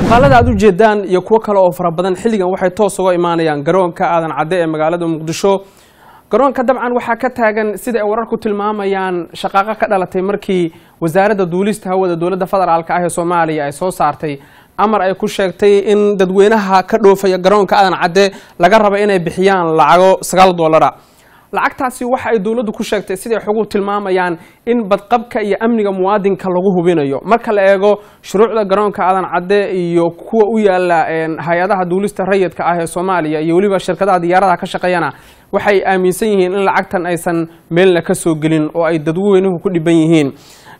muuqaalada aad u jeedaan iyo kuwo kale oo fara badan xilligan waxay toos uga imaanayaan garoonka aadan cadde ee magaalada muqdisho garoonka dabcan waxaa ka taagan sida ay wararku tilmaamayaan shaqaaqo ka dhalatay markii wasaaradda duulista hawada dowladda federaalka ah ee soomaaliya ay soo saartay amar ay ku sheegtay in dadweynaha ka dhoofaya garoonka aadan cadde laga raba inay bixiyaan lacago sagaal dollara lacagtaasi waxa ay dowladdu ku sheegtay siday xugu tilmaamayaan in badqabka iyo amniga muwaadinka lagu hubinayo marka la eego shuruucda garoonka aadan cadde iyo kuwa u yaala hay-adaha duulista rayidka ah ee soomaaliya iyo weliba shirkadaha diyaaradaha ka shaqeeyana waxay aaminsan yihiin in lacagtan aysan meelna ka soo gelin oo ay dadweynuhu ku dhiban yihiin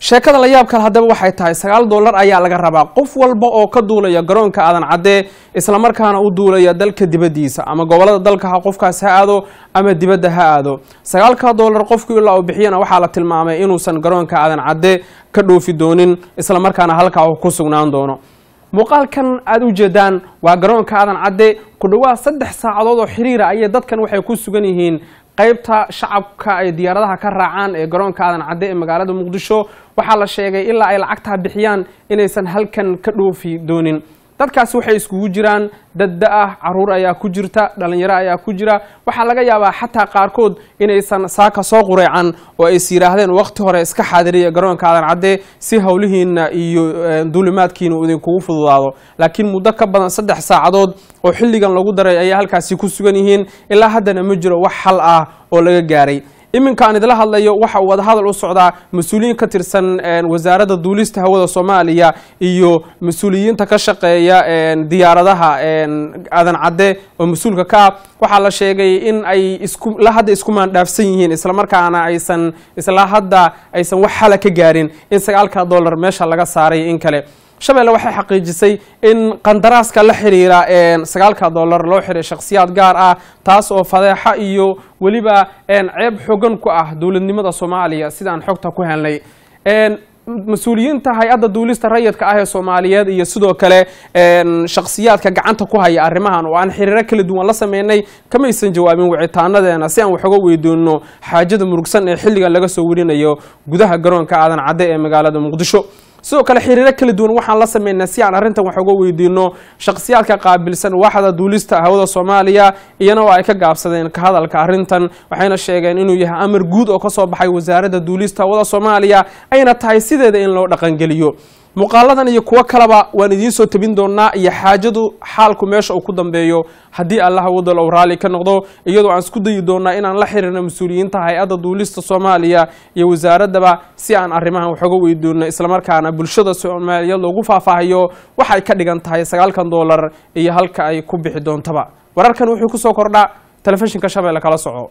sheekada la yaab haddaba waxay tahay sagaal doolar ayaa laga rabaa qof walba oo ka duulaya garoonka aadan caddee islamarkaana u duulaya dalka dibaddiisa ama gobollada dalka ha qofkaas ha aado ama dibadda ha aado sagaalka doolar qofkii ilaa uu bixiyana waxaa la tilmaamay inuusan garoonka aadan cadde ka dhoofi doonin islamarkaana halkaa uu ku sugnaan doono muuqaalkan aada u jeedaan waa garoonka aadan cadde ku dhowaad saddex saacadood oo xiriira ah ayay dadkan waxay ku sugan yihiin qaybta shacabka ay diyaaradaha ka raacaan ee garoonka aadan cadde ee magaalada muqdisho waxaa la sheegay ilaa ay lacagtaa bixiyaan inaysan halkan ka dhoofi doonin dadkaas waxay iskugu jiraan dadda ah caruur ayaa ku jirta dhalinyaro ayaa ku jira waxaa laga yaabaa xataa qaarkood inaysan saaka soo qureecan oo ays yidhaahdeen waqti hore iska xaadiriya garoonka aadan cadde si howlihiina iyo eh, duulimaadkiina idinkugu fududaado laakiin muddo ka badan saddex saacadood oo xilligan lagu daray ayay halkaasi ku sugan yihiin ilaa haddana ma jiro wax xal ah oo laga gaaray iminkaan idila hadlayo waxa uu wadahadal u socdaa mas-uuliyiin ka tirsan wasaaradda duulista hawada soomaaliya iyo mas-uuliyiinta ka shaqeeya diyaaradaha aadan cadde oo mas-uulka ka ah waxaa la sheegay in ay isilaa hadda isku maandhaafsan yihiin islamarkaana aysan ilaa hadda aysan wax xala ka gaarin in sagaalka dollar meesha laga saaray in kale shabeelle waxay xaqiijisay in qandaraaska la xiriira sagaalka dollar loo xiray shakhsiyaad gaar ah taas oo fadeexa iyo weliba ceeb xogan ku ah dowladnimada soomaaliya sidaan xogta ku helnay mas-uuliyiinta hay-adda duulista rayidka ah ee soomaaliyeed iyo sidoo kale shakhsiyaadka gacanta ku haya arrimahan oo aan xiriiro kala duwan la sameynay kamaysan jawaabin wicitaanadeena si aan wax uga weydiino xaajada murugsan ee xilligan laga soo werinayo gudaha garoonka aadan cadde ee magaalada muqdisho sidoo kale xiriiro kala duwan waxaan la sameynaa si aan arrintan wax uga weydiino shakhsiyaadka qaabilsan waaxda duulista hawada soomaaliya iyana oo ay ka gaabsadeen ka hadalka arrintan waxayna sheegeen inuu yahay amar guud oo kasoo baxay wasaaradda duulista hawada soomaaliya ayna tahay sideeda in loo dhaqangeliyo muqaaladan iyo kuwo kaleba waan idiin soo tebin doonnaa iyo xaajadu xaalku meesha uu ku dambeeyo haddii allaha wadal ou raalli ka noqdo iyadoo aan isku dayi doonaa inaan la xiriirno mas-uuliyiinta hay-adda duulista soomaaliya iyo wasaaraddaba si aan arrimahan waxoga weydoonno islamarkaana bulshada soomaaliya loogu faahfaahayo waxay ka dhigan tahay sagaalkan doolar iyo halka ay ku bixi doontaba wararkan wuxuu ku soo kordhaa telefishinka shabeelle kala soco